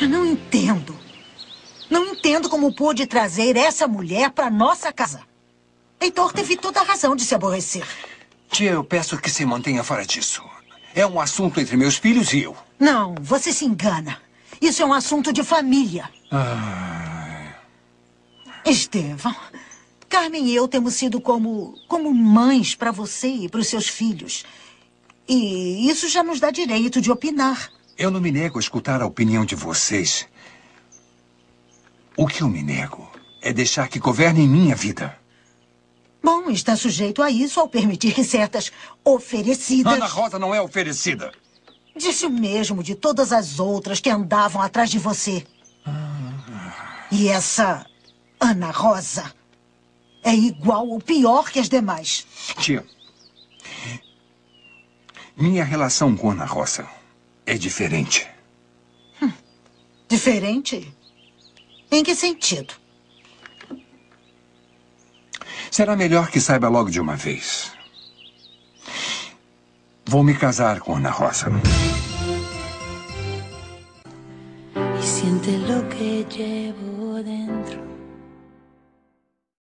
Eu não entendo. Não entendo como pude trazer essa mulher para nossa casa. Heitor teve toda a razão de se aborrecer. Tia, eu peço que se mantenha fora disso. É um assunto entre meus filhos e eu. Não, você se engana. Isso é um assunto de família. Ah. Estevão, Carmen e eu temos sido como, como mães para você e para os seus filhos. E isso já nos dá direito de opinar. Eu não me nego a escutar a opinião de vocês. O que eu me nego é deixar que governem minha vida. Bom, está sujeito a isso ao permitir que certas oferecidas. Ana Rosa não é oferecida. Disse o mesmo de todas as outras que andavam atrás de você. Ah. E essa Ana Rosa é igual ou pior que as demais. Tia, minha relação com Ana Rosa é diferente. Hum. Diferente? Em que sentido? Será melhor que saiba logo de uma vez. Vou me casar com Ana Rosa. E siente o que llevo dentro.